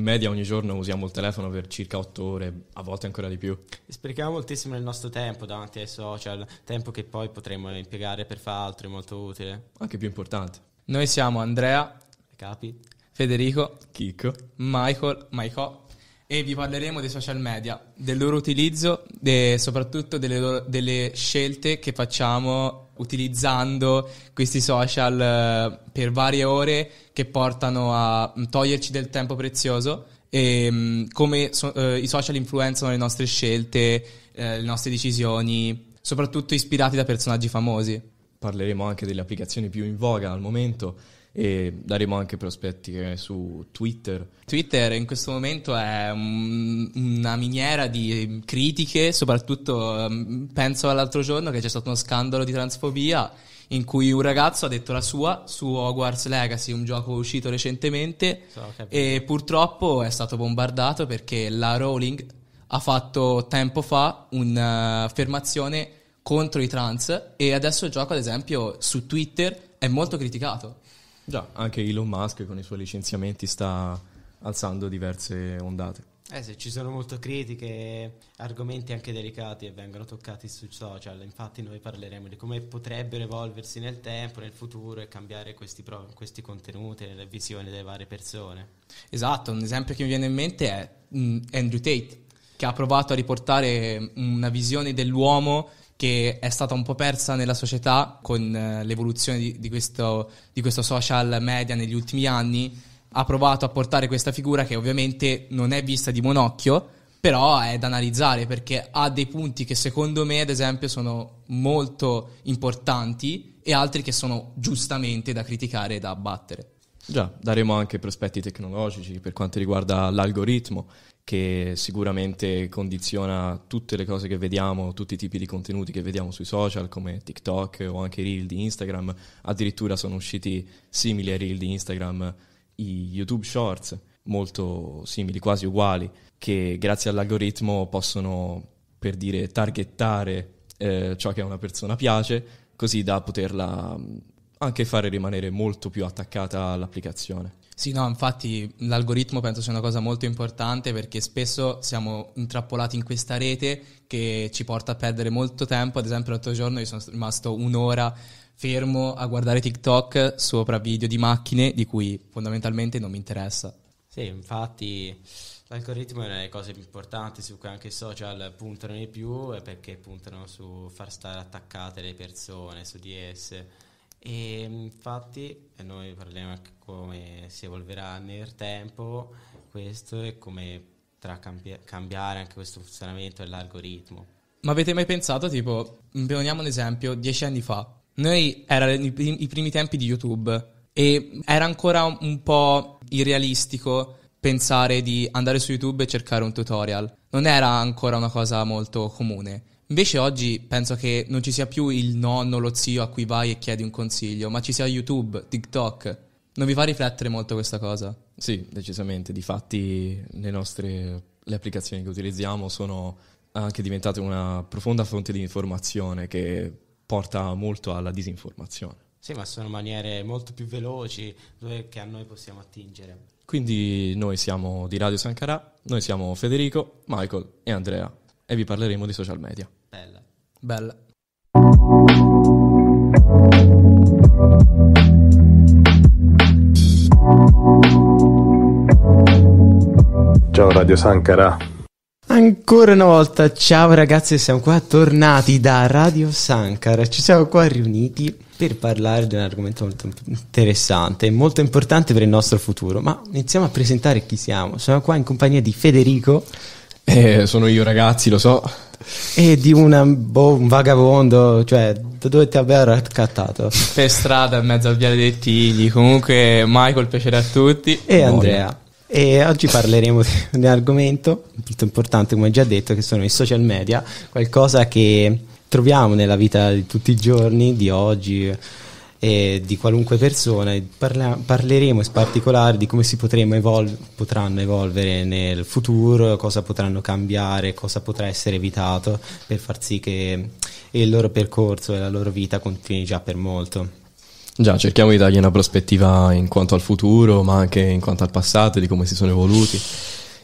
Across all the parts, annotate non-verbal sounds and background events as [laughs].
in media ogni giorno usiamo il telefono per circa 8 ore, a volte ancora di più. Sprechiamo moltissimo il nostro tempo davanti ai social, tempo che poi potremmo impiegare per fare altro è molto utile. Anche più importante. Noi siamo Andrea, Capi, Federico, Chicco, Michael, Maiko e vi parleremo dei social media, del loro utilizzo e soprattutto delle, loro, delle, scelte che facciamo utilizzando questi social eh, per varie ore che portano a mm, toglierci del tempo prezioso e mm, come so, eh, i social influenzano le nostre scelte, eh, le nostre decisioni, soprattutto ispirati da personaggi famosi. Parleremo anche delle applicazioni più in voga al momento e daremo anche prospetti eh, su Twitter. Twitter in questo momento è una miniera di critiche, soprattutto ehm, penso all'altro giorno che c'è stato uno scandalo di transfobia in cui un ragazzo ha detto la sua su Hogwarts Legacy, un gioco uscito recentemente so, e purtroppo è stato bombardato perché la Rowling ha fatto tempo fa un'affermazione contro i trans e adesso il gioco ad esempio su Twitter è molto criticato Già, anche Elon Musk con i suoi licenziamenti sta alzando diverse ondate. Eh sì, ci sono molte critiche, argomenti anche delicati e vengono toccati sui social, infatti noi parleremo di come potrebbero evolversi nel tempo, nel futuro e cambiare questi, pro- questi contenuti le visioni delle varie persone. Esatto, un esempio che mi viene in mente è mm, Andrew Tate, che ha provato a riportare una visione dell'uomo che è stata un po' persa nella società con eh, l'evoluzione di, di, questo, di questo social media negli ultimi anni, ha provato a portare questa figura che ovviamente non è vista di buon occhio, però è da analizzare perché ha dei punti che secondo me, ad esempio, sono molto importanti e altri che sono giustamente da criticare e da abbattere. Già, daremo anche prospetti tecnologici per quanto riguarda l'algoritmo che sicuramente condiziona tutte le cose che vediamo, tutti i tipi di contenuti che vediamo sui social come TikTok o anche i reel di Instagram, addirittura sono usciti simili ai reel di Instagram i YouTube Shorts, molto simili, quasi uguali, che grazie all'algoritmo possono, per dire, targettare eh, ciò che a una persona piace, così da poterla mm, anche fare rimanere molto più attaccata all'applicazione. Sì, no, infatti l'algoritmo penso sia una cosa molto importante perché spesso siamo intrappolati in questa rete che ci porta a perdere molto tempo. Ad esempio, l'altro giorno io sono rimasto un'ora fermo a guardare TikTok sopra video di macchine di cui fondamentalmente non mi interessa. Sì, infatti l'algoritmo è una delle cose più importanti su cui anche i social puntano di più perché puntano su far stare attaccate le persone, su di esse e infatti noi parliamo anche come si evolverà nel tempo questo e come potrà cambi- cambiare anche questo funzionamento e l'algoritmo. Ma avete mai pensato, tipo, prendiamo un esempio, dieci anni fa, noi erano i, prim- i primi tempi di YouTube e era ancora un po' irrealistico pensare di andare su YouTube e cercare un tutorial. Non era ancora una cosa molto comune. Invece oggi penso che non ci sia più il nonno, lo zio a cui vai e chiedi un consiglio, ma ci sia YouTube, TikTok. Non vi fa riflettere molto questa cosa? Sì, decisamente. Difatti le nostre le applicazioni che utilizziamo sono anche diventate una profonda fonte di informazione che porta molto alla disinformazione. Sì, ma sono maniere molto più veloci che a noi possiamo attingere. Quindi noi siamo di Radio Sancarà, noi siamo Federico, Michael e Andrea e vi parleremo di social media. Bella. Bella. Ciao Radio Sankara. Ancora una volta, ciao ragazzi, siamo qua tornati da Radio Sankara, ci siamo qua riuniti per parlare di un argomento molto interessante e molto importante per il nostro futuro, ma iniziamo a presentare chi siamo. Sono qua in compagnia di Federico. Eh, sono io ragazzi, lo so. E di una, boh, un vagabondo, cioè, da dove ti abbia raccattato? Per strada, in mezzo al viale dei Tigli. Comunque, Michael, piacere a tutti. E Andrea. E oggi parleremo di un argomento molto importante, come già detto, che sono i social media, qualcosa che troviamo nella vita di tutti i giorni, di oggi, eh, di qualunque persona parla- parleremo in particolare di come si evol- potranno evolvere nel futuro, cosa potranno cambiare, cosa potrà essere evitato per far sì che il loro percorso e la loro vita continui già per molto. Già, cerchiamo di dargli una prospettiva in quanto al futuro, ma anche in quanto al passato e di come si sono evoluti.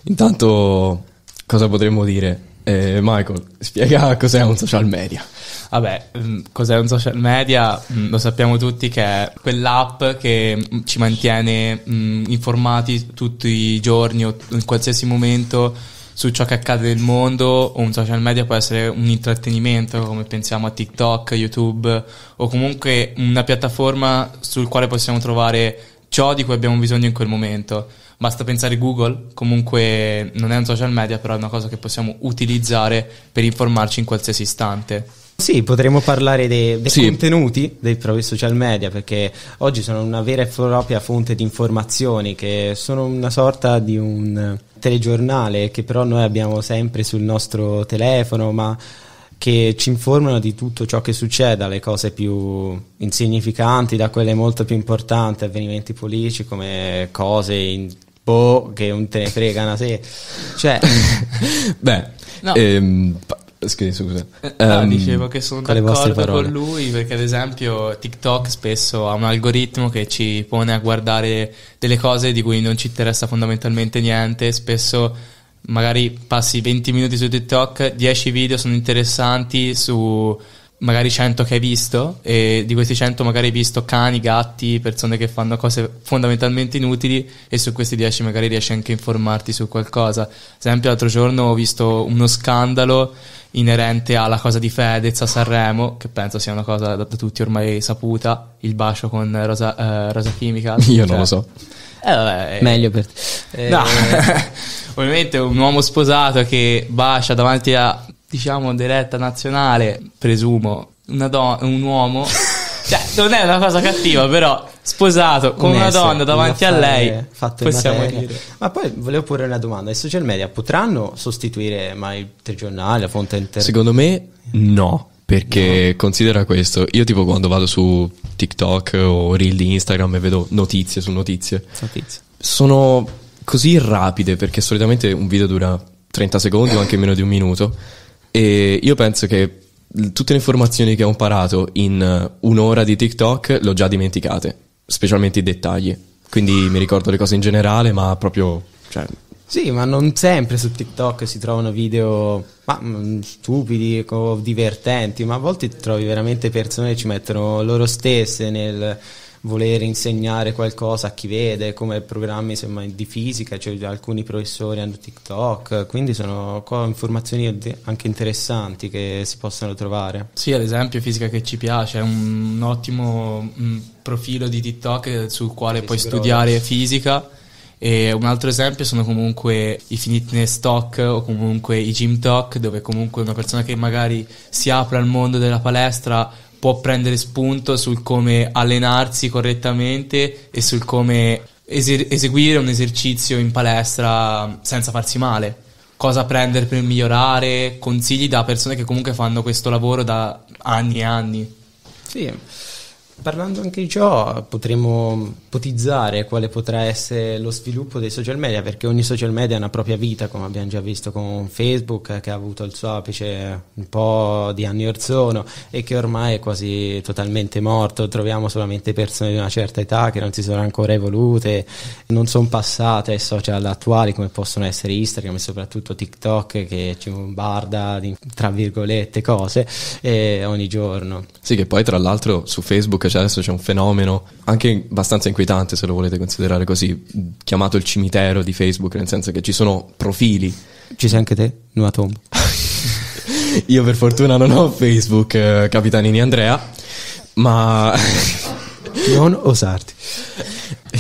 Intanto, cosa potremmo dire? Eh, Michael, spiega cos'è un social media. Vabbè, mm, cos'è un social media? Mm, lo sappiamo tutti che è quell'app che mm, ci mantiene informati tutti i giorni o in qualsiasi momento su ciò che accade nel mondo un social media può essere un intrattenimento come pensiamo a TikTok, YouTube o comunque una piattaforma sul quale possiamo trovare ciò di cui abbiamo bisogno in quel momento. Basta pensare Google, comunque non è un social media, però è una cosa che possiamo utilizzare per informarci in qualsiasi istante. Sì, potremmo parlare dei, dei sì. contenuti dei propri social media perché oggi sono una vera e propria fonte di informazioni che sono una sorta di un telegiornale che però noi abbiamo sempre sul nostro telefono, ma che ci informano di tutto ciò che succede, dalle cose più insignificanti da quelle molto più importanti, avvenimenti politici come cose in boh, che un te ne frega una se. Cioè, [laughs] beh, no. ehm, eh, scusi, scusa. Eh, ah, no, um, ehm, dicevo che sono d'accordo con lui perché ad esempio TikTok spesso ha un algoritmo che ci pone a guardare delle cose di cui non ci interessa fondamentalmente niente, spesso magari passi 20 minuti su TikTok, 10 video sono interessanti su magari 100 che hai visto e di questi 100 magari hai visto cani, gatti, persone che fanno cose fondamentalmente inutili e su questi 10 magari riesci anche a informarti su qualcosa. Ad esempio l'altro giorno ho visto uno scandalo inerente alla cosa di Fedez a Sanremo, che penso sia una cosa da, da tutti ormai saputa, il bacio con Rosa, eh, Rosa Chimica. [laughs] Io cioè. non lo so. Eh, vabbè, eh. Meglio per te. Eh, no, ovviamente un uomo sposato che bacia davanti a diciamo, diretta nazionale, presumo, do- un uomo, [laughs] cioè, non è una cosa cattiva, però sposato con un una essere, donna davanti a lei, fatto possiamo materia. dire. Ma poi volevo porre una domanda, i social media potranno sostituire mai il telegiornale, la fonte internet? Secondo me no. Perché no. considera questo, io tipo quando vado su TikTok o reel di Instagram e vedo notizie su notizie, notizie. sono così rapide perché solitamente un video dura 30 secondi o anche meno di un minuto e io penso che tutte le informazioni che ho imparato in eh, un'ora di TikTok le ho già dimenticate, specialmente i dettagli. Quindi mi ricordo le cose in generale, ma proprio. Cioè... Sì, ma non sempre su TikTok si trovano video ma, mm, stupidi o divertenti, ma a volte trovi veramente persone che ci mettono loro stesse nel voler insegnare qualcosa a chi vede, come programmi semmai, di fisica, cioè alcuni professori hanno TikTok, quindi sono informazioni anche interessanti che si possono trovare. Sì, ad esempio fisica che ci piace, è un, ottimo mm, profilo di TikTok sul quale Fisico puoi studiare grosso. fisica. E un altro esempio sono comunque i fitness talk o comunque i gym talk, dove comunque una persona che magari si apre al mondo della palestra può prendere spunto sul come allenarsi correttamente e sul come eser- eseguire un esercizio in palestra senza farsi male. Cosa prendere per migliorare, consigli da persone che comunque fanno questo lavoro da anni e anni. Sì. Parlando anche di ciò, potremmo ipotizzare quale potrà essere lo sviluppo dei social media, perché ogni social media ha una propria vita, come abbiamo già visto con Facebook, che ha avuto il suo apice un po' di anni or sono e che ormai è quasi totalmente morto. Troviamo solamente persone di una certa età che non si sono ancora evolute, non sono passate ai social attuali come possono essere Instagram e soprattutto TikTok, che ci bombarda di tra virgolette cose eh, ogni giorno. Sì, che poi tra l'altro su Facebook cioè adesso c'è un fenomeno anche abbastanza inquietante se lo volete considerare così, chiamato il cimitero di Facebook, nel senso che ci sono profili. Ci sei anche te, nuova tomba. [laughs] Io per fortuna non ho Facebook, eh, Capitanini Andrea, ma... [laughs] non osarti.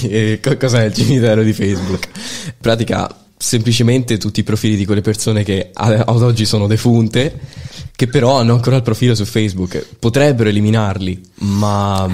Eh, cos'è il cimitero di Facebook? In pratica semplicemente tutti i profili di quelle persone che ad oggi sono defunte, che però hanno ancora il profilo su Facebook. Potrebbero eliminarli, ma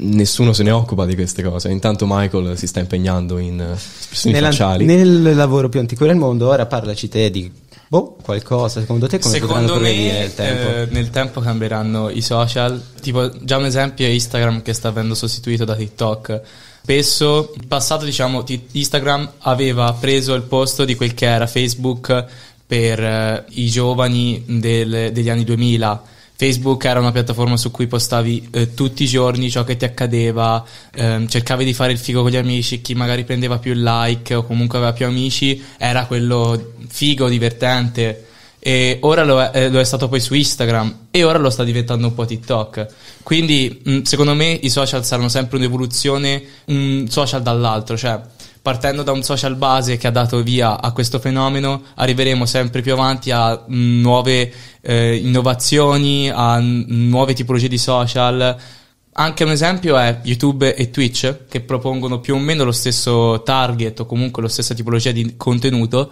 nessuno se ne occupa di queste cose. Intanto Michael si sta impegnando in espressioni Nella, facciali. Nel lavoro più antico del mondo, ora parlaci te di boh, qualcosa. Secondo te come Secondo potranno me, nel tempo? Eh, nel tempo cambieranno i social. Tipo, già un esempio è Instagram che sta venendo sostituito da TikTok Spesso in passato, diciamo, Instagram aveva preso il posto di quel che era Facebook per eh, i giovani del, degli anni 2000. Facebook era una piattaforma su cui postavi eh, tutti i giorni ciò che ti accadeva, ehm, cercavi di fare il figo con gli amici, chi magari prendeva più like o comunque aveva più amici era quello figo, divertente e ora lo è, eh, lo è, stato poi su Instagram e ora lo sta diventando un po' TikTok. Quindi mm, secondo me i social saranno sempre un'evoluzione, un mm, social dall'altro, cioè partendo da un social base che ha dato via a questo fenomeno, arriveremo sempre più avanti a mm, nuove eh, innovazioni, a nuove tipologie di social. Anche un esempio è YouTube e Twitch che propongono più o meno lo stesso target o comunque la stessa tipologia di contenuto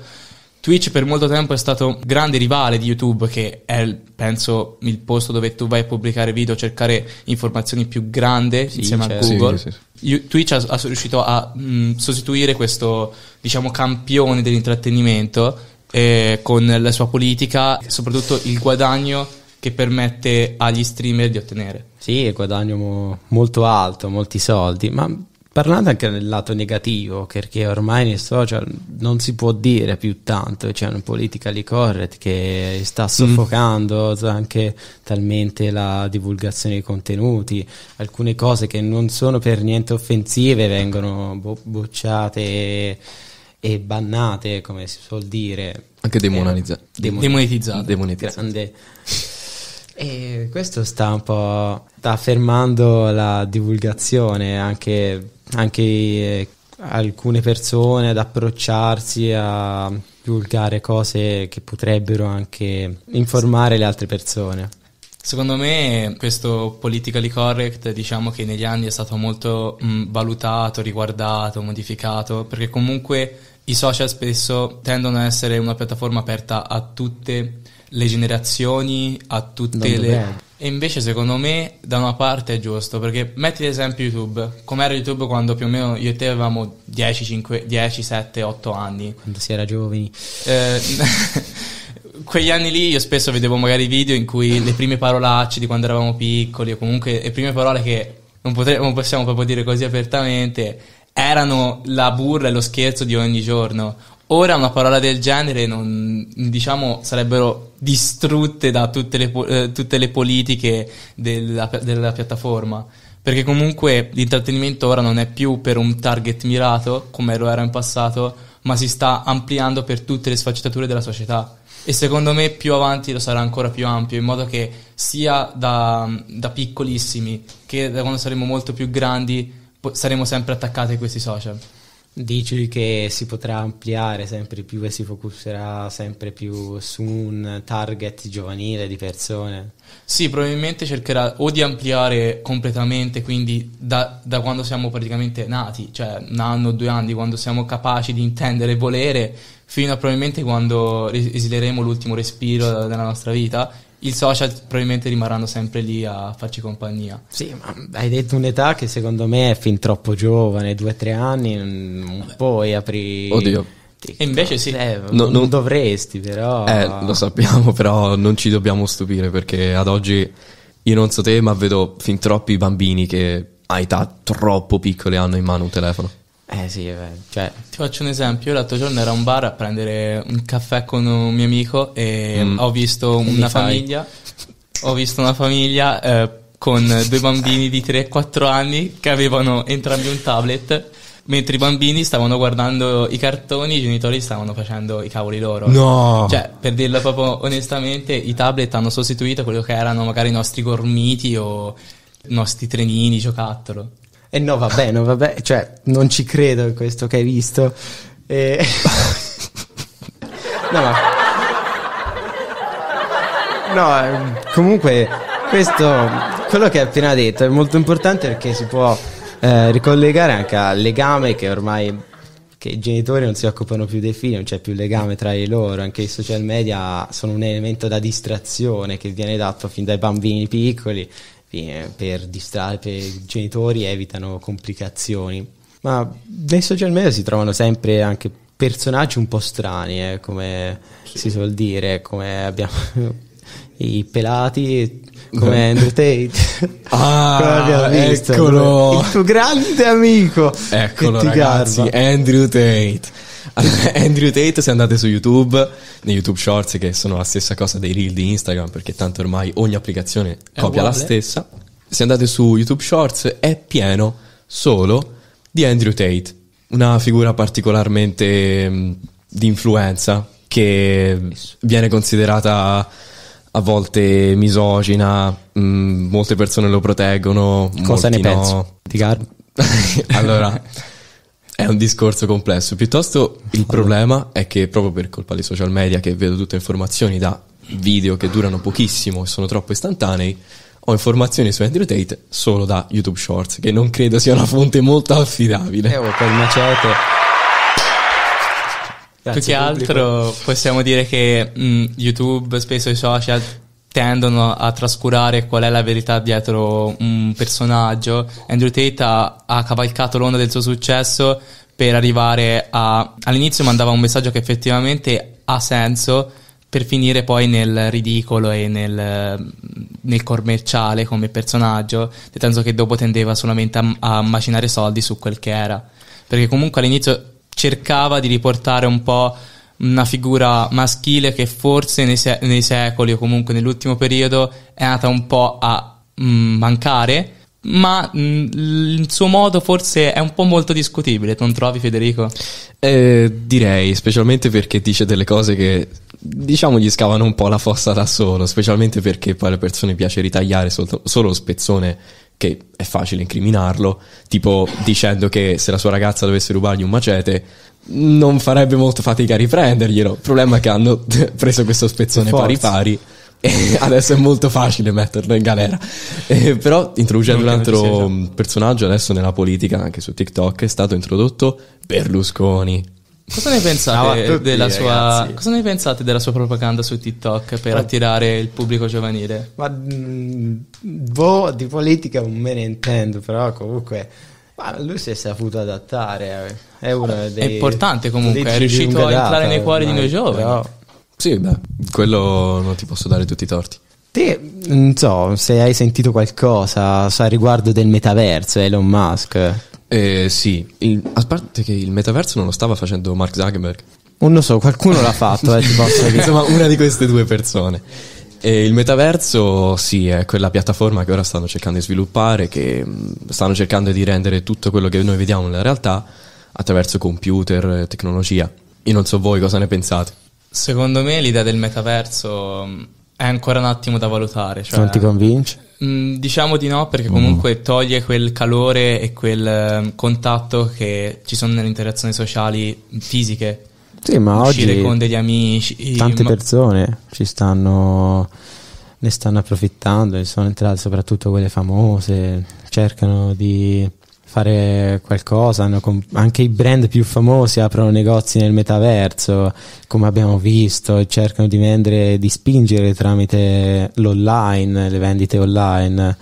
Twitch per molto tempo è stato grande rivale di YouTube, che è penso il posto dove tu vai a pubblicare video, cercare informazioni più grande sì, insieme cioè, a certo. Google. Sì, sì, sì. Twitch ha, riuscito a mh, mm, sostituire questo diciamo campione dell'intrattenimento eh, con la sua politica, e soprattutto il guadagno che permette agli streamer di ottenere. Sì, guadagno mo- molto alto, molti soldi, ma Parlando anche del lato negativo, perché ormai nei social non si può dire più tanto, c'è una politica di correct che sta mm. soffocando mm. anche talmente la divulgazione dei contenuti, alcune cose che non sono per niente offensive vengono bo- bocciate e, e bannate, come si suol dire. Anche demonalizzate. Eh, Demon- demonetizzate. Demonetizzate. Grande. E questo sta un po' sta fermando la divulgazione anche, anche eh, alcune persone ad approcciarsi a divulgare cose che potrebbero anche informare le altre persone. Secondo me questo politically correct diciamo che negli anni è stato molto mh, mm, valutato, riguardato, modificato, perché comunque i social spesso tendono ad essere una piattaforma aperta a tutte le generazioni, a tutte le... E invece secondo me da una parte è giusto, perché metti ad esempio YouTube, com'era YouTube quando più o meno io e te avevamo 10, 5, 10 7, 8 anni. Quando si era giovani. Eh, [laughs] quegli anni lì io spesso vedevo magari video in cui le prime parolacce di quando eravamo piccoli o comunque le prime parole che non, potre- non possiamo proprio dire così apertamente erano la burla e lo scherzo di ogni giorno. Ora una parola del genere non, diciamo, sarebbero distrutte da tutte le, eh, tutte le politiche della, della, piattaforma. Perché comunque l'intrattenimento ora non è più per un target mirato, come lo era in passato, ma si sta ampliando per tutte le sfaccettature della società. E secondo me più avanti lo sarà ancora più ampio, in modo che sia da, da piccolissimi che da quando saremo molto più grandi saremo sempre attaccati a questi social. Dici che si potrà ampliare sempre più e si focuserà sempre più su un target giovanile di persone? Sì, probabilmente cercherà o di ampliare completamente, quindi da, da quando siamo praticamente nati, cioè un anno o due anni, quando siamo capaci di intendere e volere, fino a probabilmente quando esileremo l'ultimo respiro della nostra vita i social probabilmente rimarranno sempre lì a farci compagnia. Sì, ma hai detto un'età che secondo me è fin troppo giovane, due o tre anni, un po' e apri... Oddio. TikTok. E invece sì, eh, no, non, non, dovresti però... Eh, lo sappiamo, però non ci dobbiamo stupire perché ad oggi io non so te, ma vedo fin troppi bambini che a età troppo piccole hanno in mano un telefono. Eh sì, beh, cioè... Ti faccio un esempio, io l'altro giorno ero a un bar a prendere un caffè con un mio amico e mm. ho visto una famiglia, ho visto una famiglia eh, con due bambini di 3-4 anni che avevano entrambi un tablet mentre i bambini stavano guardando i cartoni, i genitori stavano facendo i cavoli loro. No! Cioè, per dirla proprio onestamente, i tablet hanno sostituito quello che erano magari i nostri gormiti o i nostri trenini, giocattolo. E no, vabbè, no, vabbè, cioè, non ci credo in questo che hai visto. E... [laughs] no, ma... no, ehm, comunque, questo, quello che hai appena detto è molto importante perché si può eh, ricollegare anche al legame che ormai che i genitori non si occupano più dei figli, non c'è più legame tra di loro, anche i social media sono un elemento da distrazione che viene dato fin dai bambini piccoli eh, per distrarre per i genitori evitano complicazioni. Ma nei social media si trovano sempre anche personaggi un po' strani, eh, come sì. si suol dire, come abbiamo [laughs] i pelati come Andrew Tate. [laughs] Ah, [laughs] visto, eccolo! Il tuo grande amico. Eccolo ragazzi, Andrew Tate. [laughs] Andrew Tate, se andate su YouTube, nei YouTube Shorts che sono la stessa cosa dei reel di Instagram, perché tanto ormai ogni applicazione è copia uguale. la stessa. Se andate su YouTube Shorts è pieno solo di Andrew Tate, una figura particolarmente mm, di influenza che viene considerata a volte misogina, mm, molte persone lo proteggono. Cosa ne no. pensi? Di Garbo? [laughs] allora [laughs] È un discorso complesso, piuttosto il problema è che proprio per colpa dei social media che vedo tutte informazioni da video che durano pochissimo e sono troppo istantanei, ho informazioni su Andrew Tate solo da YouTube Shorts, che non credo sia una fonte molto affidabile. Eh, col oh, macete. Più che altro possiamo dire che mh, mm, YouTube, spesso i social tendono a trascurare qual è la verità dietro un personaggio. Andrew Tate ha, ha cavalcato l'onda del suo successo per arrivare a... All'inizio mandava un messaggio che effettivamente ha senso per finire poi nel ridicolo e nel, nel commerciale come personaggio, nel senso che dopo tendeva solamente a, a macinare soldi su quel che era. Perché comunque all'inizio cercava di riportare un po' una figura maschile che forse nei, se- nei secoli o comunque nell'ultimo periodo è andata un po' a mh, mm, mancare, ma mh, mm, il suo modo forse è un po' molto discutibile, non trovi Federico? Eh, direi, specialmente perché dice delle cose che diciamo gli scavano un po' la fossa da solo, specialmente perché poi alle persone piace ritagliare sol- solo lo spezzone che è facile incriminarlo, tipo dicendo che se la sua ragazza dovesse rubargli un macete non farebbe molto fatica a riprenderglielo. Il problema è che hanno [laughs] preso questo spezzone Forza. pari pari. E [laughs] adesso è molto facile metterlo in galera. Eh, però introducendo un altro personaggio adesso nella politica, anche su TikTok, è stato introdotto Berlusconi. Cosa ne pensate, no, ah, tutti, della, sua, cosa ne pensate della sua propaganda su TikTok per ma, attirare il pubblico giovanile? Ma boh, di politica non me ne intendo, però comunque ma lui si è saputo adattare. Eh. È, uno dei, è importante comunque, è riuscito a entrare data, nei cuori ormai, di noi giovani. Però... Sì, beh, quello non ti posso dare tutti i torti. Te, non so, se hai sentito qualcosa so, a riguardo del metaverso, Elon Musk. Eh, sì, il, a parte che il metaverso non lo stava facendo Mark Zuckerberg. Non lo so, qualcuno l'ha fatto, eh, [laughs] Insomma, una di queste due persone. E il metaverso, sì, è quella piattaforma che ora stanno cercando di sviluppare, che mm, stanno cercando di rendere tutto quello che noi vediamo nella realtà attraverso computer, tecnologia. Io non so voi cosa ne pensate. Secondo me l'idea del metaverso mm, è ancora un attimo da valutare. Cioè, non ti convince? Mm, diciamo di no, perché comunque toglie quel calore e quel contatto che ci sono nelle interazioni sociali fisiche. Sì, ma oggi con degli amici. Tante ma... persone ci stanno ne stanno approfittando, sono entrate soprattutto quelle famose, cercano di fare qualcosa, anche i brand più famosi aprono negozi nel metaverso, come abbiamo visto, e cercano di vendere, di spingere tramite l'online, le vendite online,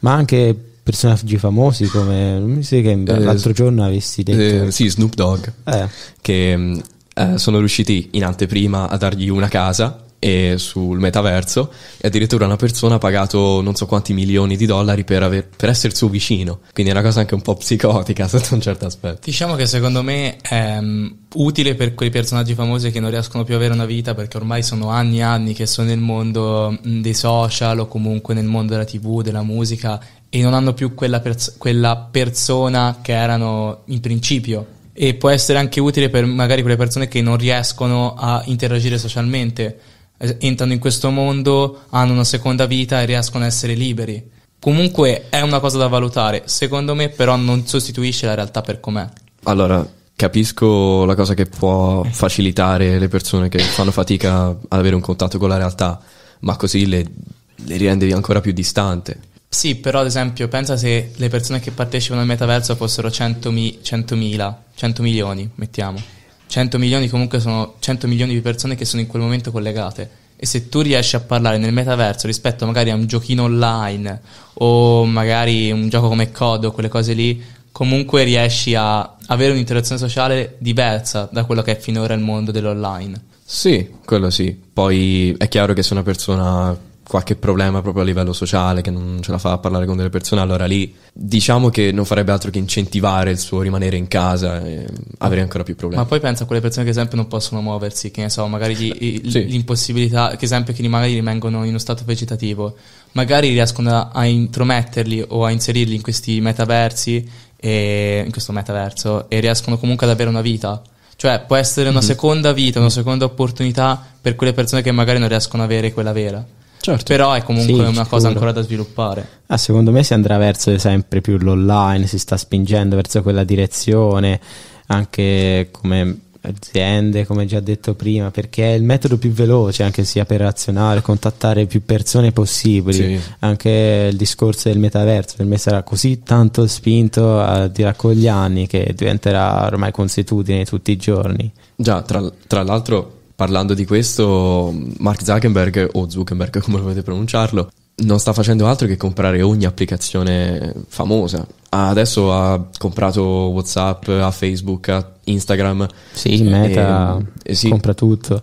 ma anche personaggi famosi come mi sa che eh, l'altro giorno avessi eh, detto eh, sì Snoop Dogg eh. che mm, eh, sono riusciti in anteprima a dargli una casa e sul metaverso e addirittura una persona ha pagato non so quanti milioni di dollari per, aver, per essere suo vicino quindi è una cosa anche un po' psicotica [laughs] sotto un certo aspetto diciamo che secondo me è ehm, utile per quei personaggi famosi che non riescono più a avere una vita perché ormai sono anni e anni che sono nel mondo dei social o comunque nel mondo della tv della musica e non hanno più quella, pers- quella persona che erano in principio e può essere anche utile per magari quelle persone che non riescono a interagire socialmente, entrano in questo mondo, hanno una seconda vita e riescono a essere liberi. Comunque è una cosa da valutare, secondo me però non sostituisce la realtà per com'è. Allora, capisco la cosa che può facilitare le persone che fanno fatica ad avere un contatto con la realtà, ma così le, le rende ancora più distante sì, però ad esempio pensa se le persone che partecipano al metaverso fossero 100.000, 100.000, 100 milioni, mettiamo. 100 milioni comunque sono 100 milioni di persone che sono in quel momento collegate. E se tu riesci a parlare nel metaverso rispetto magari a un giochino online o magari un gioco come COD o quelle cose lì, comunque riesci a avere un'interazione sociale diversa da quello che è finora il mondo dell'online. Sì, quello sì. Poi è chiaro che se una persona qualche problema proprio a livello sociale, che non ce la fa a parlare con delle persone, allora lì diciamo che non farebbe altro che incentivare il suo rimanere in casa e avere ancora più problemi. Ma poi pensa a quelle persone che ad esempio non possono muoversi, che ne so, magari gli, sì. l'impossibilità, che esempio che magari rimangono in uno stato vegetativo, magari riescono a, a intrometterli o a inserirli in questi metaversi, e, in questo metaverso, e riescono comunque ad avere una vita. Cioè può essere una mm-hmm. seconda vita, una seconda opportunità per quelle persone che magari non riescono ad avere quella vera. Certo. Però è comunque sì, una sicuro. cosa ancora da sviluppare. Ah, secondo me si andrà verso sempre più l'online, si sta spingendo verso quella direzione, anche come aziende, come già detto prima, perché è il metodo più veloce, anche sia per razionale, contattare più persone possibili. Sì. Anche il discorso del metaverso per me sarà così tanto spinto a dire con gli anni che diventerà ormai consuetudine tutti i giorni. Già, tra, tra l'altro parlando di questo, Mark Zuckerberg, o Zuckerberg come volete pronunciarlo, non sta facendo altro che comprare ogni applicazione famosa. Ah, adesso ha comprato WhatsApp, ha Facebook, ha Instagram. Sì, Meta, e, e sì. compra tutto.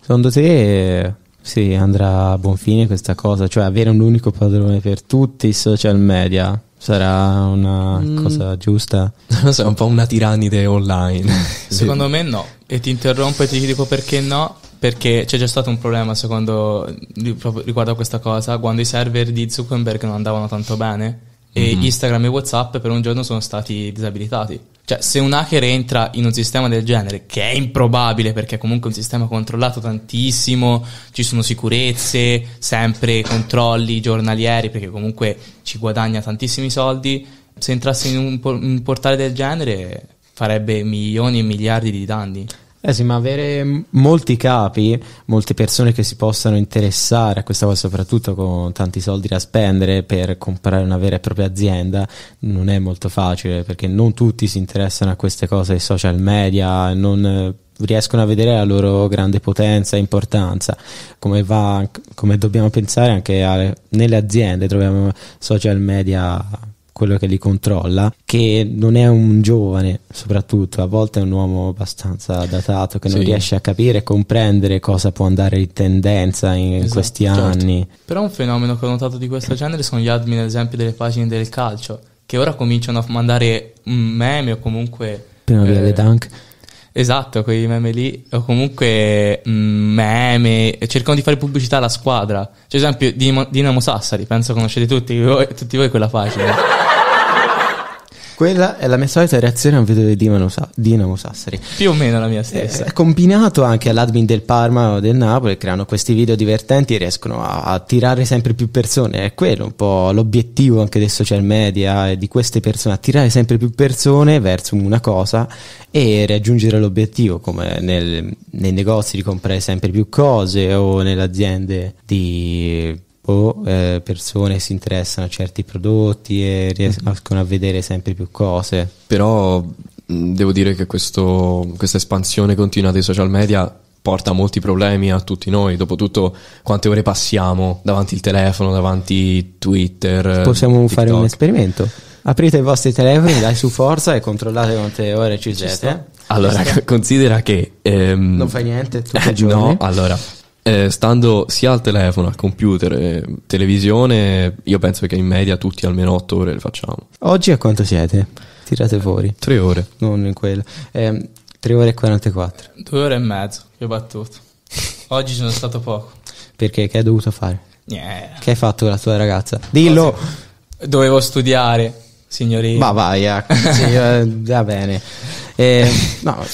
Secondo te sì, andrà a buon fine questa cosa? Cioè avere un unico padrone per tutti i social media Sarà una mm. cosa giusta? [laughs] Non so, è un po' una tirannide online. [laughs] Secondo me no. E ti interrompo e ti dico perché no. Perché c'è già stato un problema secondo, riguardo a questa cosa quando i server di Zuckerberg non andavano tanto bene e mm-hmm. Instagram e WhatsApp per un giorno sono stati disabilitati. Cioè, se un hacker entra in un sistema del genere, che è improbabile perché è comunque un sistema controllato tantissimo, ci sono sicurezze, sempre controlli giornalieri perché comunque ci guadagna tantissimi soldi, se entrasse in un, un portale del genere farebbe milioni e miliardi di danni. Eh sì, ma avere molti capi, molte persone che si possano interessare a questa cosa, soprattutto con tanti soldi da spendere per comprare una vera e propria azienda, non è molto facile perché non tutti si interessano a queste cose ai social media, non riescono a vedere la loro grande potenza e importanza. Come, va, come dobbiamo pensare anche a, nelle aziende, troviamo social media quello che li controlla, che non è un giovane soprattutto, a volte è un uomo abbastanza datato che non riesce a capire e comprendere cosa può andare in tendenza in esatto, questi certo. anni. Certo. Però un fenomeno che ho notato di questo genere sono gli admin ad esempio delle pagine del calcio, che ora cominciano a mandare un meme o comunque... Prima eh, via le dunk Esatto, quei meme lì, o comunque mm, meme, cercano di fare pubblicità alla squadra. Cioè, ad esempio, Dinamo, Dinamo Sassari, penso conoscete tutti voi, tutti voi quella pagina. Quella è la mia solita reazione a un video di Dinamo, Dinamo Sassari. Più o meno la mia eh, stessa. È combinato anche all'admin del Parma o del Napoli, creano questi video divertenti e riescono a attirare sempre più persone. È quello un po' l'obiettivo anche dei social media e eh, di queste persone, attirare sempre più persone verso una cosa e raggiungere l'obiettivo, come nel, nei negozi di comprare sempre più cose o nelle aziende di gruppo eh, persone si interessano a certi prodotti e riescono a vedere sempre più cose. Però mm, devo dire che questo, questa espansione continua dei social media porta molti problemi a tutti noi. Dopotutto, quante ore passiamo davanti al telefono, davanti Twitter? Possiamo TikTok. fare un esperimento. Aprite i vostri telefoni, dai su forza e controllate quante ore ci, ci siete. Sto. Allora, [laughs] considera che... Ehm, non fai niente, tutti eh, i No, allora, eh, stando sia al telefono, al computer, eh, televisione, io penso che in media tutti almeno 8 ore le facciamo. Oggi a quanto siete? Tirate fuori. 3 ore. Non in quello. 3 eh, ore e 44. 2 ore e mezzo, che ho battuto. Oggi sono stato poco. Perché? Che hai dovuto fare? Yeah. Che hai fatto con la tua ragazza? Dillo! Dovevo studiare, signorina. Ma vai, ecco. eh. sì, va bene. Ehm, no.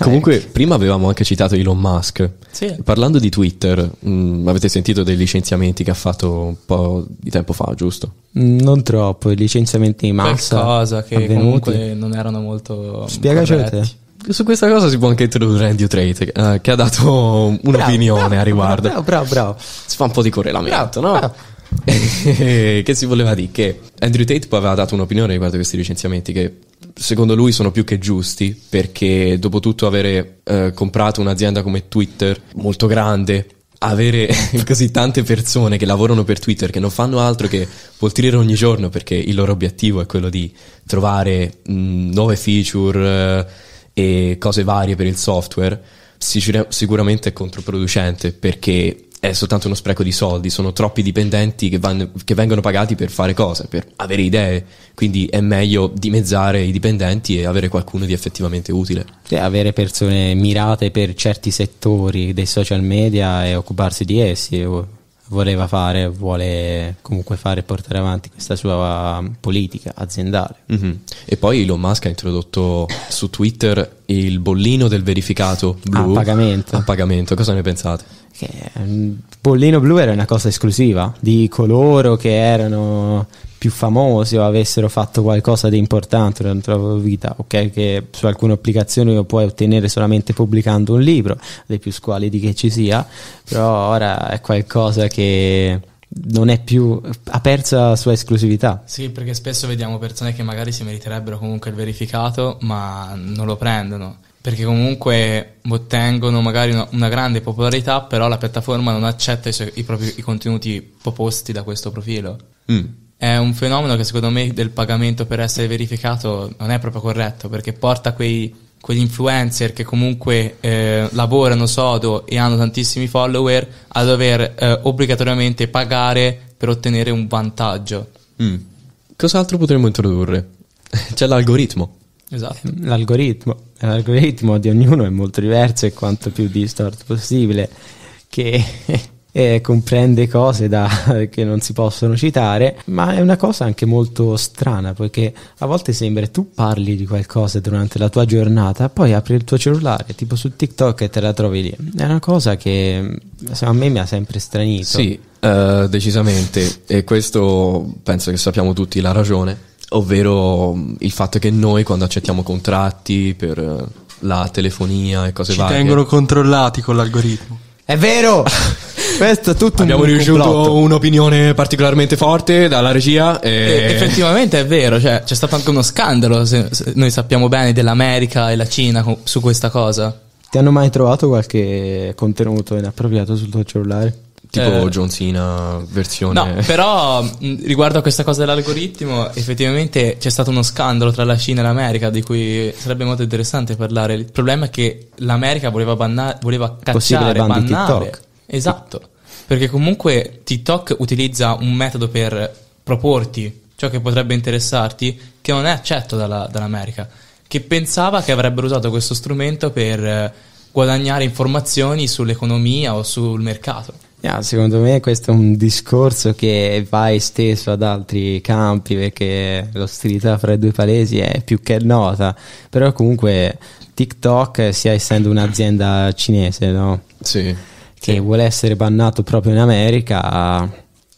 Comunque, prima avevamo anche citato Elon Musk. Sì. Parlando di Twitter, mh, mm, avete sentito dei licenziamenti che ha fatto un po' di tempo fa, giusto? Mm, non troppo, i licenziamenti di massa. Qualcosa che avvenuti. comunque non erano molto. Spiegaci te. Su questa cosa si può anche introdurre Andrew Trade, eh, che ha dato un'opinione bravo, a riguardo. Bravo, bravo, bravo. Si fa un po' di correlamento, bravo, no? Bravo. [laughs] che si voleva dire che Andrew Tate poi aveva dato un'opinione riguardo a questi licenziamenti che secondo lui sono più che giusti perché dopo tutto avere eh, comprato un'azienda come Twitter molto grande avere [laughs] così tante persone che lavorano per Twitter, che non fanno altro che poltrire ogni giorno perché il loro obiettivo è quello di trovare mh, mm, nuove feature eh, e cose varie per il software, sicur- sicuramente è controproducente perché è soltanto uno spreco di soldi, sono troppi dipendenti che, vanno, che vengono pagati per fare cose, per avere idee, quindi è meglio dimezzare i dipendenti e avere qualcuno di effettivamente utile. Sì, cioè, avere persone mirate per certi settori dei social media e occuparsi di essi voleva fare, vuole comunque fare e portare avanti questa sua politica aziendale. Mm-hmm. E poi Elon Musk ha introdotto su Twitter il bollino del verificato blu a pagamento. A pagamento, cosa ne pensate? Che mm, Pollino Blu era una cosa esclusiva di coloro che erano più famosi o avessero fatto qualcosa di importante durante la loro vita, ok? Che su alcune applicazioni lo puoi ottenere solamente pubblicando un libro, le più squalidi che ci sia, però ora è qualcosa che non è più ha perso la sua esclusività. Sì, perché spesso vediamo persone che magari si meriterebbero comunque il verificato, ma non lo prendono perché comunque ottengono magari una, una, grande popolarità, però la piattaforma non accetta i, i propri i contenuti proposti da questo profilo. Mm. È un fenomeno che secondo me del pagamento per essere verificato non è proprio corretto, perché porta quei, quegli influencer che comunque eh, lavorano sodo e hanno tantissimi follower a dover eh, obbligatoriamente pagare per ottenere un vantaggio. Mm. Cos'altro potremmo introdurre? [laughs] C'è l'algoritmo. Esatto. Ehm, l'algoritmo, l'algoritmo di ognuno è molto diverso e quanto più distorto possibile, che [laughs] eh, comprende cose da, [laughs] che non si possono citare, ma è una cosa anche molto strana, perché a volte sembra tu parli di qualcosa durante la tua giornata, poi apri il tuo cellulare, tipo su TikTok e te la trovi lì. È una cosa che a me mi ha sempre stranito. Sì, eh, decisamente, e questo penso che sappiamo tutti la ragione ovvero mm, il fatto che noi quando accettiamo contratti per eh, la telefonia e cose varie... Ci vengono controllati con l'algoritmo. È vero! [laughs] Questo è tutto Abbiamo un ricevuto complotto. un'opinione particolarmente forte dalla regia. E... E, effettivamente è vero, cioè, c'è stato anche uno scandalo, se, se noi sappiamo bene, dell'America e la Cina su questa cosa. Ti hanno mai trovato qualche contenuto inappropriato sul tuo cellulare? Tipo eh, John Cena versione... No, però mm, riguardo a questa cosa dell'algoritmo, effettivamente c'è stato uno scandalo tra la Cina e l'America di cui sarebbe molto interessante parlare. Il problema è che l'America voleva, banna- voleva cacciare, bannare... Esatto, perché comunque TikTok utilizza un metodo per proporti ciò che potrebbe interessarti che non è accetto dalla, dall'America, che pensava che avrebbero usato questo strumento per eh, guadagnare informazioni sull'economia o sul mercato. Yeah, secondo me questo è un discorso che va esteso ad altri campi perché l'ostilità fra i due palesi è più che nota, però comunque TikTok, sia essendo un'azienda cinese, no? sì, che sì. vuole essere bannato proprio in America,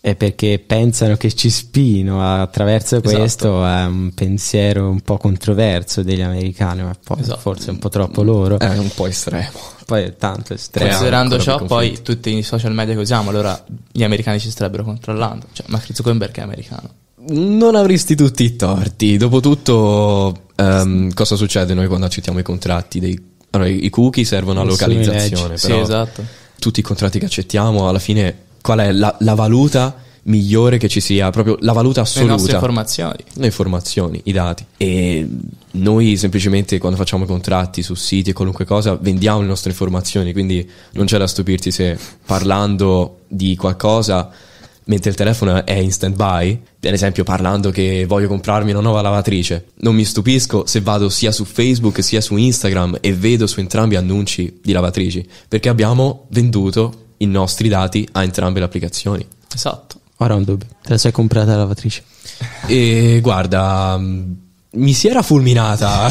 è perché pensano che ci spino attraverso esatto. questo è un pensiero un po' controverso degli americani, ma poi esatto. forse un po' troppo loro. È un po' estremo. Poi è tanto estremo. Considerando ciò, poi tutti i social media che usiamo, allora gli americani ci starebbero controllando. Cioè, ma Zuckerberg è americano. Non avresti tutti i torti. Dopotutto, um, ehm, cosa succede noi quando accettiamo i contratti? Dei... Allora, i cookie servono a localizzazione. Però sì, esatto. Tutti i contratti che accettiamo alla fine qual è la, la valuta migliore che ci sia, proprio la valuta assoluta. Le nostre informazioni. Le informazioni, i dati. E noi semplicemente quando facciamo contratti su siti e qualunque cosa vendiamo le nostre informazioni, quindi non c'è da stupirti se parlando di qualcosa mentre il telefono è in stand by, per esempio parlando che voglio comprarmi una nuova lavatrice, non mi stupisco se vado sia su Facebook sia su Instagram e vedo su entrambi annunci di lavatrici, perché abbiamo venduto i nostri dati a entrambe le applicazioni. Esatto. Ora ho un dubbio. Te la sei comprata la lavatrice? E guarda, mm, mi si era fulminata [laughs]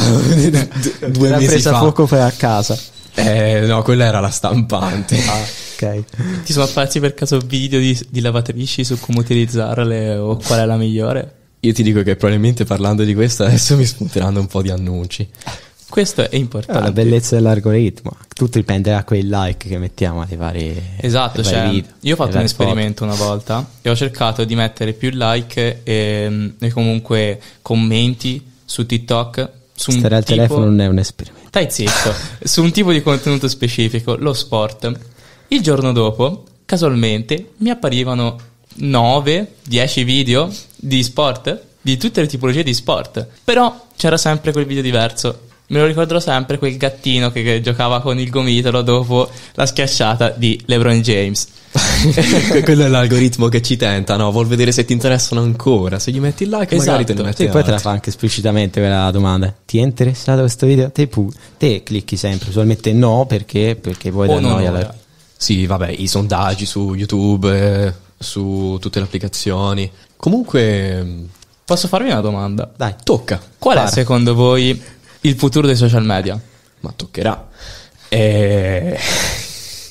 due L'ha mesi presa fa. poco poi a casa. Eh, no, quella era la stampante. Ah, ok. Ti sono apparsi per caso video di, di lavatrici su come utilizzarle o qual è la migliore? Io ti dico che probabilmente parlando di questo adesso mi spunteranno un po' di annunci. Questo è importante. È ah, la bellezza dell'algoritmo. Tutto dipende da quei like che mettiamo alle varie Esatto, cioè, varie video, io ho fatto un esperimento foto. una volta e ho cercato di mettere più like e, mm, e comunque commenti su TikTok su Stare al tipo, telefono non è un esperimento. Stai zitto, su un tipo di contenuto specifico, lo sport. Il giorno dopo, casualmente, mi apparivano 9-10 video di sport, di tutte le tipologie di sport. Però c'era sempre quel video diverso me lo ricordo sempre quel gattino che, che giocava con il gomitolo dopo la schiacciata di LeBron James. [laughs] Quello è l'algoritmo che ci tenta, no? Vuol vedere se ti interessano ancora. Se gli metti il like, esatto. magari te ne esatto. metti. E poi te la fa anche esplicitamente quella domanda. Ti è interessato questo video? Te, pu- te clicchi sempre, solamente no perché, perché poi oh, da noia. La... Eh. Sì, vabbè, i sondaggi su YouTube, eh, su tutte le applicazioni. Comunque. Mm, Posso farvi una domanda? Dai. Tocca. Qual Para. è secondo voi il futuro dei social media. Ma toccherà. E... Eh,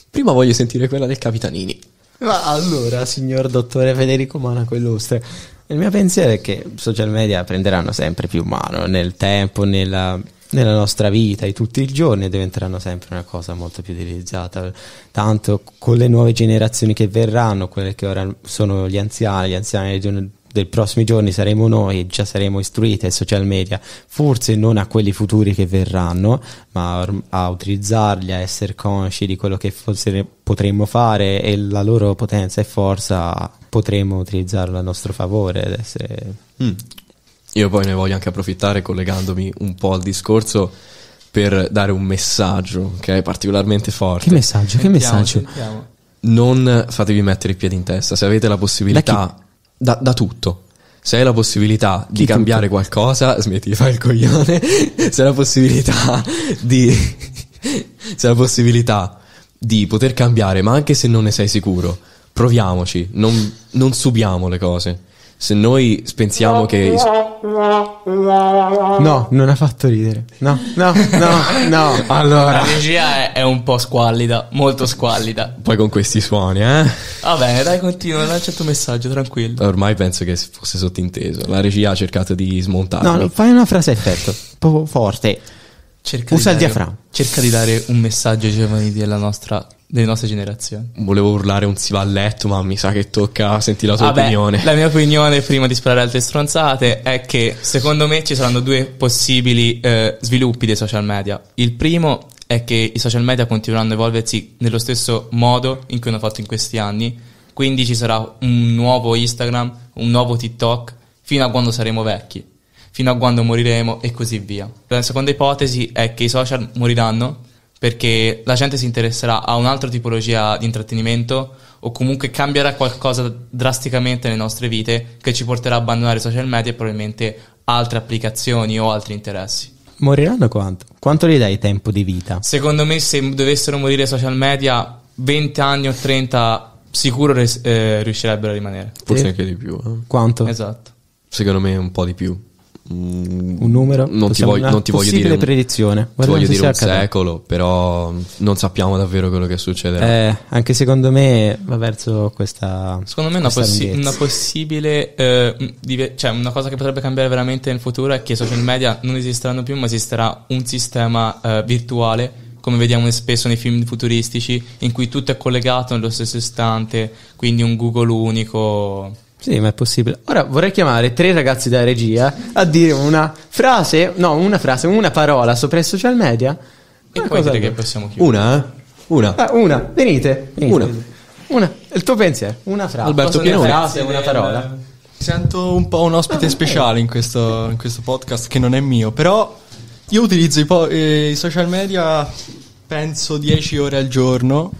prima voglio sentire quella del Capitanini. Ma allora, signor dottore Federico Monaco Illustre, il mio pensiero è che i social media prenderanno sempre più mano nel tempo, nella, nella nostra vita di tutti i giorni diventeranno sempre una cosa molto più utilizzata. Tanto con le nuove generazioni che verranno, quelle che ora sono gli anziani, gli anziani di un dei prossimi giorni saremo noi, già saremo istruiti ai social media, forse non a quelli futuri che verranno, ma a utilizzarli, a essere consci di quello che forse potremmo fare e la loro potenza e forza potremo utilizzarla a nostro favore ed essere... Mm. Io poi ne voglio anche approfittare collegandomi un po' al discorso per dare un messaggio che è particolarmente forte. Che messaggio? Che messaggio? Sentiamo. Non fatevi mettere i piedi in testa, se avete la possibilità da, da tutto. Se hai la possibilità di, di cambiare tutto. qualcosa, smetti di fare il coglione. [laughs] se hai la possibilità di. [laughs] se hai la possibilità di poter cambiare, ma anche se non ne sei sicuro, proviamoci, non, non subiamo le cose se noi pensiamo che... No, non ha fatto ridere. No, no, no, no. [laughs] Allora... La regia è, è, un po' squallida, molto squallida. Poi con questi suoni, eh? Va bene, dai, continua, lancia il tuo messaggio, tranquillo. Ormai penso che fosse sottinteso. La regia ha cercato di smontarlo. No, fai una frase effetto, proprio forte. Cerca Usa il diaframma. Cerca di dare un messaggio ai giovani della nostra delle nostre generazioni. Volevo urlare un si va a letto, ma mi sa che tocca sentire la tua Vabbè, opinione. La mia opinione, prima di sparare altre stronzate, è che secondo me ci saranno due possibili eh, sviluppi dei social media. Il primo è che i social media continueranno a evolversi nello stesso modo in cui hanno fatto in questi anni, quindi ci sarà un nuovo Instagram, un nuovo TikTok, fino a quando saremo vecchi fino a quando moriremo e così via. La seconda ipotesi è che i social moriranno perché la gente si interesserà a un'altra tipologia di intrattenimento o comunque cambierà qualcosa drasticamente nelle nostre vite che ci porterà a abbandonare i social media e probabilmente altre applicazioni o altri interessi. Moriranno quanto? Quanto gli dai tempo di vita? Secondo me se dovessero morire i social media 20 anni o 30 sicuro res- eh, riuscirebbero a rimanere. Forse sì. anche di più. Eh? Quanto? Esatto. Secondo me un po' di più. Mm, un numero non ti, voglio, non ti voglio dire predizione ti voglio dire un secolo però non sappiamo davvero quello che succederà eh, anche secondo me va verso questa secondo me questa una, possi- una, possibile eh, dive- cioè una cosa che potrebbe cambiare veramente nel futuro è che i social media non esisteranno più ma esisterà un sistema eh, virtuale come vediamo spesso nei film futuristici in cui tutto è collegato nello stesso istante quindi un Google unico sì, ma è possibile. Ora vorrei chiamare tre ragazzi da regia a dire una frase, no, una frase, una parola sopra i social media. E poi dire che possiamo chiudere. Una? Eh? Una. Ah, una, venite. venite. Una. una. Il tuo pensiero, una frase. Alberto, una frase, una parola. Mi sento un po' un ospite speciale in questo, in questo, podcast che non è mio, però io utilizzo i, po- eh, i social media penso 10 ore al giorno,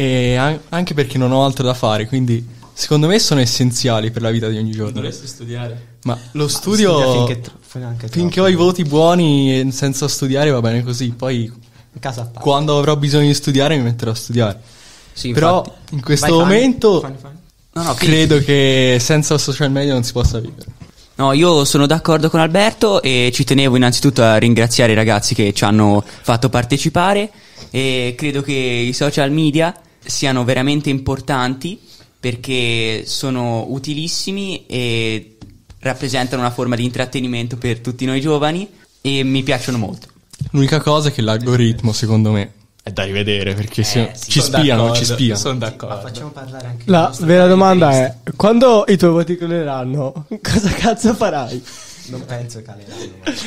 an- anche perché non ho altro da fare, quindi secondo me sono essenziali per la vita di ogni giorno. Dovresti studiare. Ma lo studio... Ma finché, tro- finché, finché ho i voti buoni e senza studiare va bene così, poi... Quando avrò bisogno di studiare mi metterò a studiare. Sì, Però infatti. in questo Vai, momento fine, fine, No, no, credo che senza social media non si possa vivere. No, io sono d'accordo con Alberto e ci tenevo innanzitutto a ringraziare i ragazzi che ci hanno fatto partecipare e credo che i social media siano veramente importanti perché sono utilissimi e rappresentano una forma di intrattenimento per tutti noi giovani e mi piacciono molto. L'unica cosa è che l'algoritmo, secondo me, è da rivedere perché eh, sì, ci spiano, ci spiano. Sono d'accordo. Ma facciamo parlare anche La vera domanda è: quando i tuoi voti caleranno, [laughs] cosa cazzo farai? Non penso caleranno.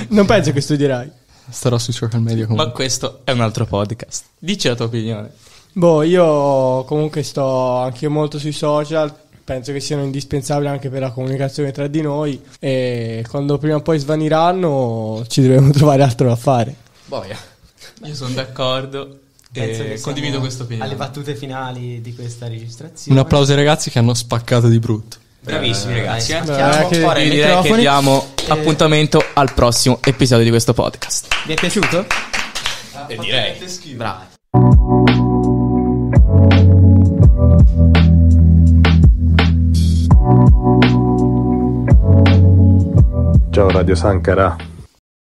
non penso che studierai. Starò sui social media comunque. Ma questo è un altro podcast. Dici la tua opinione. Boh, io comunque sto anche molto sui social, penso che siano indispensabili anche per la comunicazione tra di noi e quando prima o poi svaniranno ci dovremo [laughs] trovare altro da fare. Boia. Io sono d'accordo. e condivido questo opinione. Alle battute finali di questa registrazione. Un applauso ai ragazzi che hanno spaccato di brutto. Bravissimi eh, ragazzi, eh. Beh, che direi microfoni. che diamo eh. appuntamento al prossimo episodio di questo podcast. Vi è piaciuto? Ah, direi. Bravo. Ciao Radio Sankara.